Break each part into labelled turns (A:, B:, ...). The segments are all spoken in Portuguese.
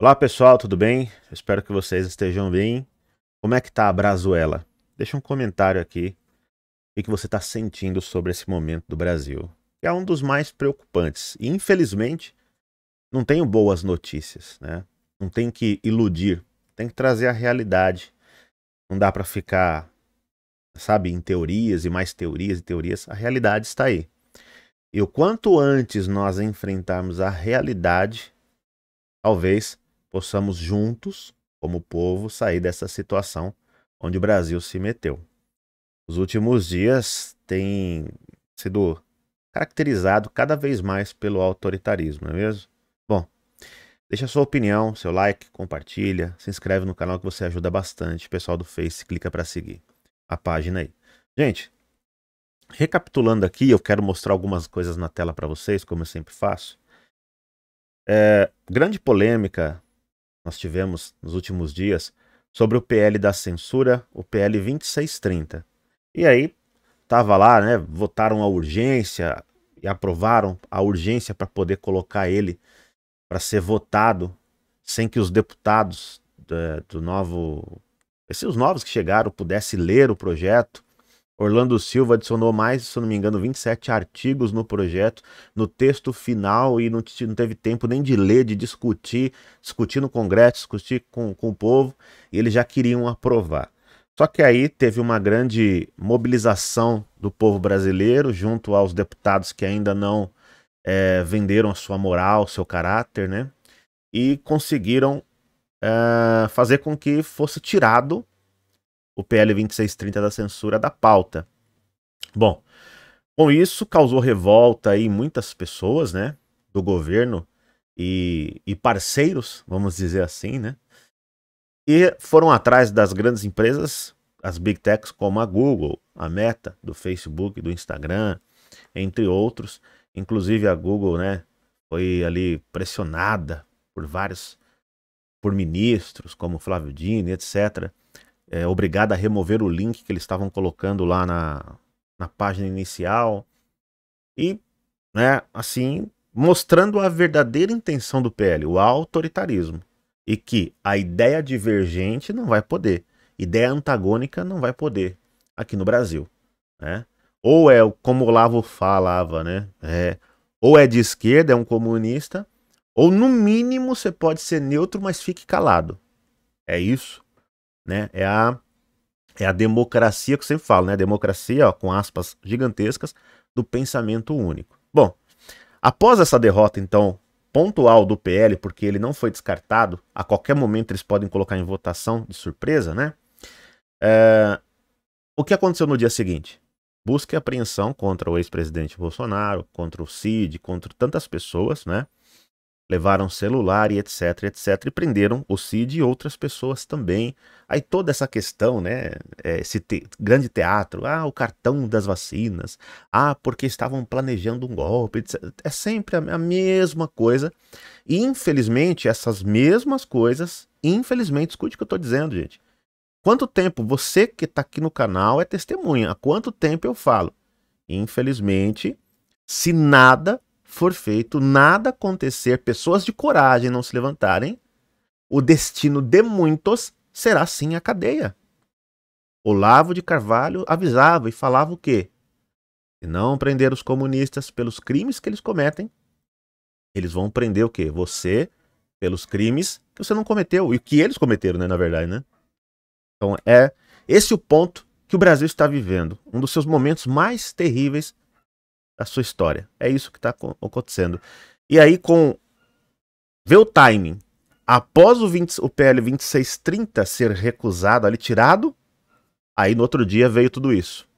A: Olá pessoal, tudo bem? espero que vocês estejam bem. Como é que tá a Brazuela? Deixa um comentário aqui o que você está sentindo sobre esse momento do Brasil. É um dos mais preocupantes. E infelizmente, não tenho boas notícias, né? Não tem que iludir, tem que trazer a realidade. Não dá para ficar, sabe, em teorias e mais teorias e teorias. A realidade está aí. E o quanto antes nós enfrentarmos a realidade, talvez possamos juntos, como povo, sair dessa situação onde o Brasil se meteu. Os últimos dias têm sido caracterizado cada vez mais pelo autoritarismo, não é mesmo? Bom, deixa sua opinião, seu like, compartilha, se inscreve no canal que você ajuda bastante. O pessoal do Face clica para seguir a página aí. Gente, recapitulando aqui, eu quero mostrar algumas coisas na tela para vocês, como eu sempre faço. É, grande polêmica nós tivemos nos últimos dias sobre o PL da censura, o PL 2630. E aí tava lá, né, votaram a urgência e aprovaram a urgência para poder colocar ele para ser votado sem que os deputados do, do novo esses novos que chegaram pudessem ler o projeto Orlando Silva adicionou mais, se não me engano, 27 artigos no projeto, no texto final, e não, não teve tempo nem de ler, de discutir, discutir no Congresso, discutir com, com o povo, e eles já queriam aprovar. Só que aí teve uma grande mobilização do povo brasileiro, junto aos deputados que ainda não é, venderam a sua moral, seu caráter, né? E conseguiram é, fazer com que fosse tirado o PL 2630 da censura da pauta. Bom, com isso causou revolta aí muitas pessoas, né, do governo e, e parceiros, vamos dizer assim, né, e foram atrás das grandes empresas, as big techs como a Google, a Meta, do Facebook, do Instagram, entre outros. Inclusive a Google, né, foi ali pressionada por vários, por ministros como Flávio Dino, etc, é, obrigada a remover o link que eles estavam colocando lá na, na página inicial. E, né, assim, mostrando a verdadeira intenção do PL, o autoritarismo. E que a ideia divergente não vai poder, ideia antagônica não vai poder aqui no Brasil. Né? Ou é como o Lavo falava, né? É, ou é de esquerda, é um comunista, ou no mínimo você pode ser neutro, mas fique calado. É isso né? É a é a democracia que eu sempre falo, né? A democracia, ó, com aspas gigantescas, do pensamento único. Bom, após essa derrota, então, pontual do PL, porque ele não foi descartado, a qualquer momento eles podem colocar em votação de surpresa, né? É... O que aconteceu no dia seguinte? Busca e apreensão contra o ex-presidente Bolsonaro, contra o Cid, contra tantas pessoas, né? levaram celular e etc, etc, e prenderam o Cid e outras pessoas também. Aí toda essa questão, né, é, esse te grande teatro, ah, o cartão das vacinas, ah, porque estavam planejando um golpe, etc. é sempre a mesma coisa. E infelizmente essas mesmas coisas, infelizmente, escute o que eu estou dizendo, gente. Quanto tempo você que está aqui no canal é testemunha? Há quanto tempo eu falo? Infelizmente, se nada for feito, nada acontecer, pessoas de coragem não se levantarem, o destino de muitos será sim a cadeia. Olavo de Carvalho avisava e falava o quê? Se não prender os comunistas pelos crimes que eles cometem, eles vão prender o quê? Você pelos crimes que você não cometeu e que eles cometeram, né, na verdade, né? Então é esse o ponto que o Brasil está vivendo, um dos seus momentos mais terríveis a sua história. É isso que está acontecendo. E aí, com. Vê o timing. Após o, 20, o PL 2630 ser recusado, ali tirado, aí no outro dia veio tudo isso.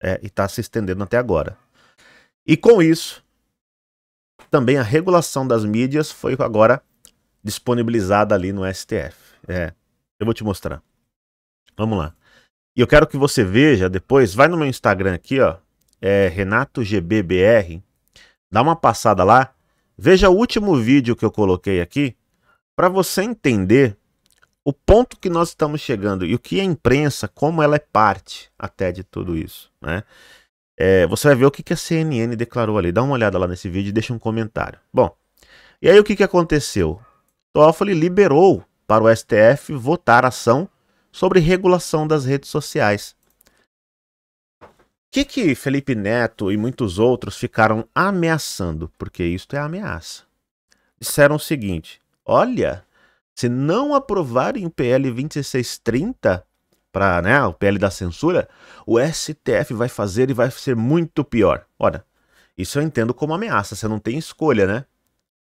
A: É, e está se estendendo até agora. E com isso, também a regulação das mídias foi agora disponibilizada ali no STF. É, eu vou te mostrar. Vamos lá. E eu quero que você veja depois, vai no meu Instagram aqui, ó, é, Renato GBBR, dá uma passada lá, veja o último vídeo que eu coloquei aqui, para você entender o ponto que nós estamos chegando e o que a imprensa, como ela é parte até de tudo isso, né? É, você vai ver o que, a CNN declarou ali. Dá uma olhada lá nesse vídeo e deixa um comentário. Bom, e aí o que, que aconteceu? Toffoli liberou para o STF votar ação sobre regulação das redes sociais que, que Felipe Neto e muitos outros ficaram ameaçando? Porque isto é ameaça. Disseram o seguinte: olha, se não aprovarem o PL 2630, para né, o PL da censura, o STF vai fazer e vai ser muito pior. Ora, isso eu entendo como ameaça, você não tem escolha, né?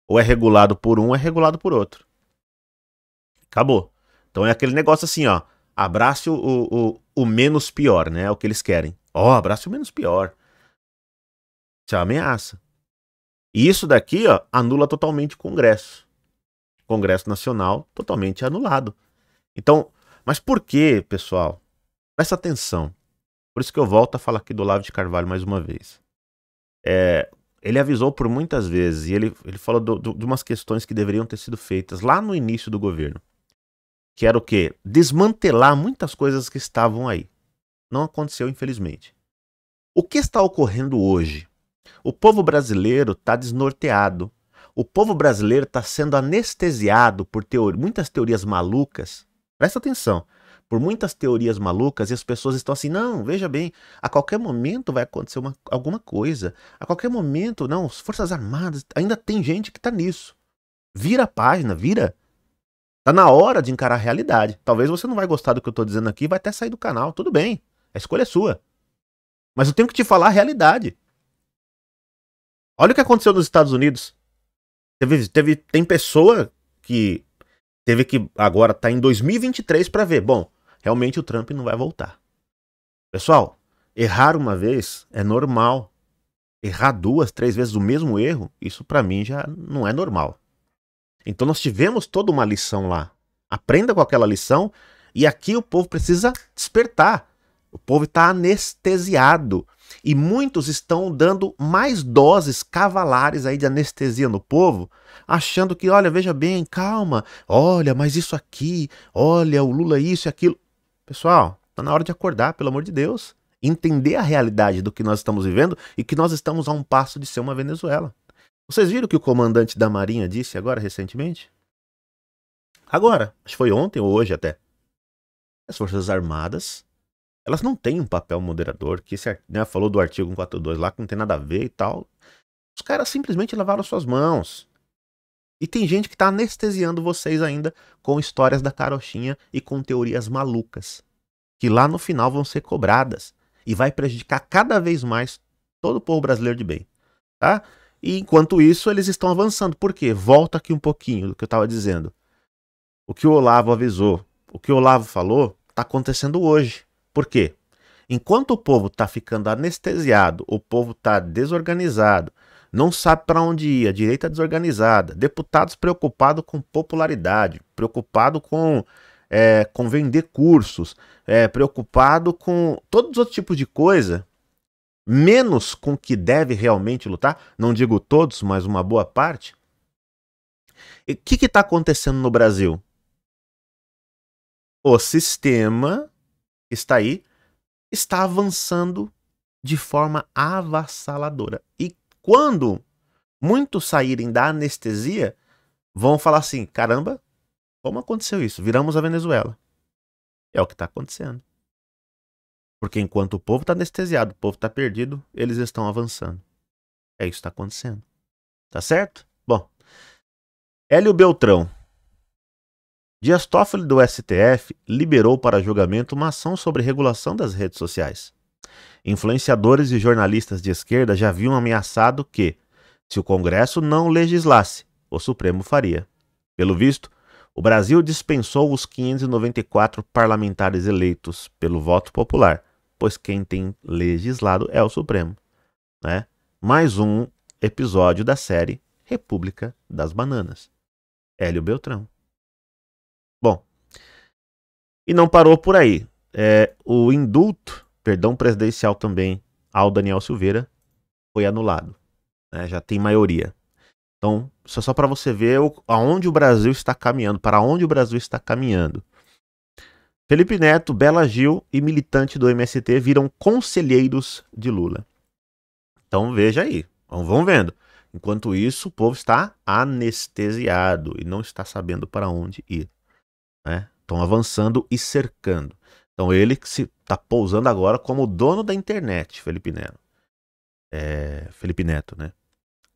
A: Ou é regulado por um, ou é regulado por outro. Acabou. Então é aquele negócio assim, ó. Abrace o, o, o menos pior, né? É o que eles querem. Ó, oh, abraço menos pior. Isso é uma ameaça. E isso daqui, ó, anula totalmente o Congresso. Congresso Nacional totalmente anulado. Então, mas por que, pessoal? Presta atenção. Por isso que eu volto a falar aqui do Olavo de Carvalho mais uma vez. É, ele avisou por muitas vezes e ele, ele falou do, do, de umas questões que deveriam ter sido feitas lá no início do governo. Que era o quê? Desmantelar muitas coisas que estavam aí. Não aconteceu, infelizmente. O que está ocorrendo hoje? O povo brasileiro está desnorteado. O povo brasileiro está sendo anestesiado por teori muitas teorias malucas. Presta atenção. Por muitas teorias malucas, e as pessoas estão assim: não, veja bem, a qualquer momento vai acontecer uma, alguma coisa. A qualquer momento, não, as Forças Armadas. Ainda tem gente que está nisso. Vira a página, vira. Está na hora de encarar a realidade. Talvez você não vai gostar do que eu estou dizendo aqui, vai até sair do canal, tudo bem. A escolha é sua. Mas eu tenho que te falar a realidade. Olha o que aconteceu nos Estados Unidos. Teve, teve, tem pessoa que teve que agora tá em 2023 para ver. Bom, realmente o Trump não vai voltar. Pessoal, errar uma vez é normal. Errar duas, três vezes o mesmo erro, isso para mim já não é normal. Então nós tivemos toda uma lição lá. Aprenda com aquela lição e aqui o povo precisa despertar. O povo está anestesiado. E muitos estão dando mais doses cavalares aí de anestesia no povo, achando que, olha, veja bem, calma, olha, mas isso aqui, olha, o Lula isso e aquilo. Pessoal, está na hora de acordar, pelo amor de Deus. Entender a realidade do que nós estamos vivendo e que nós estamos a um passo de ser uma Venezuela. Vocês viram o que o comandante da Marinha disse agora recentemente? Agora, acho que foi ontem ou hoje até. As Forças Armadas elas não têm um papel moderador, que se né, falou do artigo 142 lá, que não tem nada a ver e tal. Os caras simplesmente lavaram suas mãos. E tem gente que tá anestesiando vocês ainda com histórias da carochinha e com teorias malucas, que lá no final vão ser cobradas e vai prejudicar cada vez mais todo o povo brasileiro de bem, tá? E enquanto isso, eles estão avançando. Por quê? Volta aqui um pouquinho do que eu estava dizendo. O que o Olavo avisou, o que o Olavo falou, está acontecendo hoje. Por quê? Enquanto o povo está ficando anestesiado, o povo está desorganizado, não sabe para onde ir, a direita desorganizada, deputados preocupados com popularidade, preocupado com, é, com vender cursos, é, preocupado com todos os outros tipos de coisa, menos com o que deve realmente lutar, não digo todos, mas uma boa parte. E o que está acontecendo no Brasil? O sistema está aí, está avançando de forma avassaladora. E quando muitos saírem da anestesia, vão falar assim: caramba, como aconteceu isso? Viramos a Venezuela. É o que está acontecendo. Porque enquanto o povo está anestesiado, o povo está perdido, eles estão avançando. É isso que está acontecendo. Tá certo? Bom. Hélio Beltrão. Dias Toffoli, do STF, liberou para julgamento uma ação sobre regulação das redes sociais. Influenciadores e jornalistas de esquerda já haviam ameaçado que, se o Congresso não legislasse, o Supremo faria. Pelo visto, o Brasil dispensou os 594 parlamentares eleitos pelo voto popular, pois quem tem legislado é o Supremo. Né? Mais um episódio da série República das Bananas. Hélio Beltrão. E não parou por aí. É, o indulto, perdão presidencial também, ao Daniel Silveira foi anulado. Né? Já tem maioria. Então, só, só para você ver o, aonde o Brasil está caminhando, para onde o Brasil está caminhando. Felipe Neto, Bela Gil e militante do MST viram conselheiros de Lula. Então veja aí, vão vendo. Enquanto isso, o povo está anestesiado e não está sabendo para onde ir. Né? Estão avançando e cercando. Então ele que se está pousando agora como dono da internet, Felipe Neto. É, Felipe Neto, né?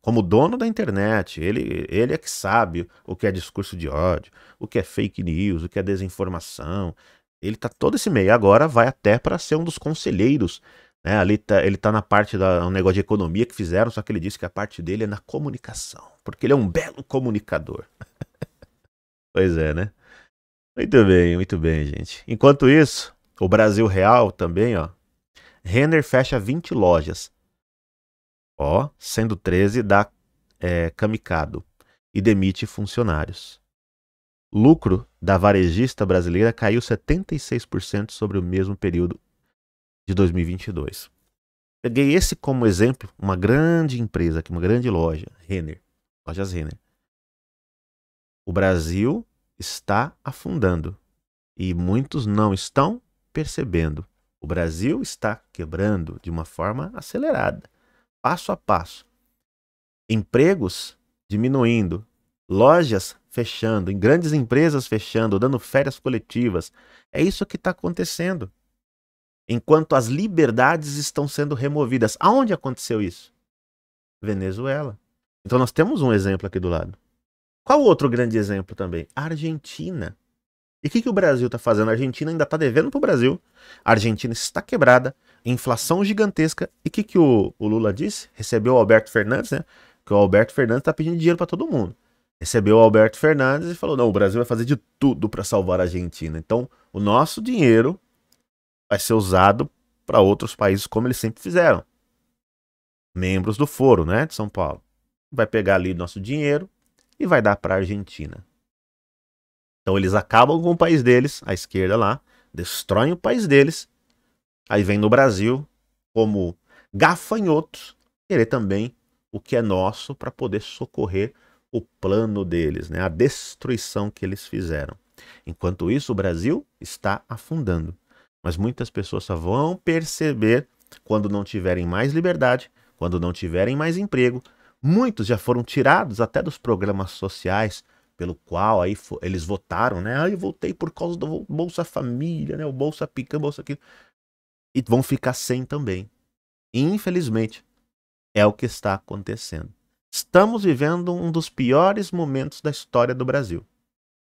A: Como dono da internet, ele, ele é que sabe o que é discurso de ódio, o que é fake news, o que é desinformação. Ele tá todo esse meio. Agora vai até para ser um dos conselheiros né, ali tá, ele tá na parte do um negócio de economia que fizeram, só que ele disse que a parte dele é na comunicação, porque ele é um belo comunicador. pois é, né? Muito bem, muito bem, gente. Enquanto isso, o Brasil Real também, ó. Renner fecha 20 lojas. Ó, sendo 13 da é, Camicado e demite funcionários. Lucro da varejista brasileira caiu 76% sobre o mesmo período de 2022. Peguei esse como exemplo, uma grande empresa, uma grande loja, Renner, lojas Renner. O Brasil está afundando e muitos não estão percebendo. O Brasil está quebrando de uma forma acelerada, passo a passo. Empregos diminuindo, lojas fechando, em grandes empresas fechando, dando férias coletivas. É isso que está acontecendo. Enquanto as liberdades estão sendo removidas. Aonde aconteceu isso? Venezuela. Então nós temos um exemplo aqui do lado. Qual outro grande exemplo também? A Argentina. E o que, que o Brasil está fazendo? A Argentina ainda está devendo para o Brasil. A Argentina está quebrada, inflação gigantesca. E o que, que o, o, Lula disse? Recebeu o Alberto Fernandes, né? Que o Alberto Fernandes está pedindo dinheiro para todo mundo. Recebeu o Alberto Fernandes e falou: não, o Brasil vai fazer de tudo para salvar a Argentina. Então, o nosso dinheiro vai ser usado para outros países, como eles sempre fizeram. Membros do foro, né? De São Paulo. Vai pegar ali nosso dinheiro, e vai dar para a Argentina. Então eles acabam com o país deles, a esquerda lá, destroem o país deles, aí vem no Brasil como gafanhotos querer também o que é nosso para poder socorrer o plano deles, né? a destruição que eles fizeram. Enquanto isso, o Brasil está afundando. Mas muitas pessoas só vão perceber quando não tiverem mais liberdade, quando não tiverem mais emprego, Muitos já foram tirados até dos programas sociais, pelo qual aí eles votaram, né? Ah, eu voltei por causa do Bolsa Família, né? O Bolsa Pica, o Bolsa Aquilo. E vão ficar sem também. Infelizmente, é o que está acontecendo. Estamos vivendo um dos piores momentos da história do Brasil.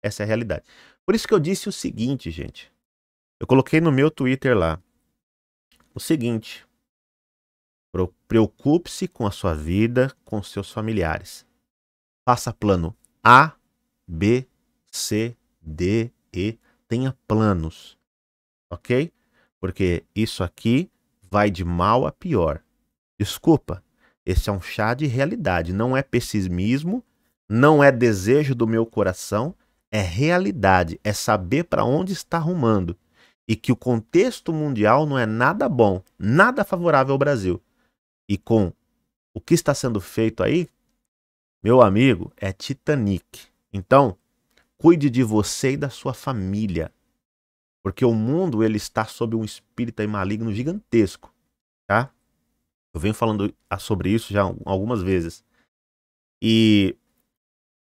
A: Essa é a realidade. Por isso que eu disse o seguinte, gente. Eu coloquei no meu Twitter lá. O seguinte, Preocupe-se com a sua vida, com seus familiares. Faça plano A, B, C, D, E. Tenha planos, ok? Porque isso aqui vai de mal a pior. Desculpa, esse é um chá de realidade. Não é pessimismo, não é desejo do meu coração, é realidade, é saber para onde está arrumando. E que o contexto mundial não é nada bom, nada favorável ao Brasil e com o que está sendo feito aí, meu amigo, é Titanic. Então, cuide de você e da sua família, porque o mundo ele está sob um espírito maligno gigantesco, tá? Eu venho falando sobre isso já algumas vezes. E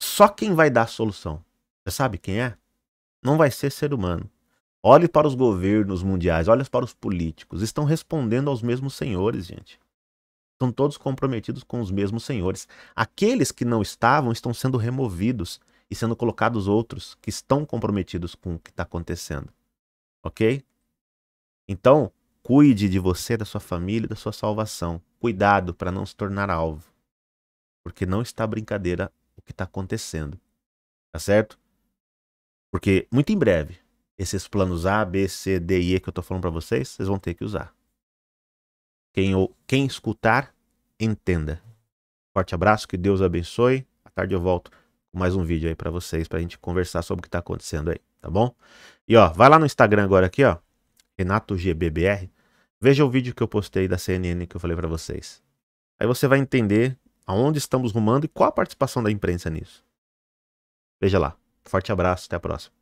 A: só quem vai dar a solução, você sabe quem é? Não vai ser ser humano. Olhe para os governos mundiais, olhe para os políticos, estão respondendo aos mesmos senhores, gente. Estão todos comprometidos com os mesmos senhores. Aqueles que não estavam estão sendo removidos e sendo colocados outros que estão comprometidos com o que está acontecendo. Ok? Então, cuide de você, da sua família, da sua salvação. Cuidado para não se tornar alvo. Porque não está brincadeira o que está acontecendo. Tá certo? Porque muito em breve, esses planos A, B, C, D e E que eu estou falando para vocês, vocês vão ter que usar. Quem, quem escutar, entenda. Forte abraço, que Deus abençoe. À tarde eu volto com mais um vídeo aí para vocês, pra gente conversar sobre o que tá acontecendo aí, tá bom? E ó, vai lá no Instagram agora aqui, ó, RenatoGBBR. Veja o vídeo que eu postei da CNN que eu falei para vocês. Aí você vai entender aonde estamos rumando e qual a participação da imprensa nisso. Veja lá. Forte abraço, até a próxima.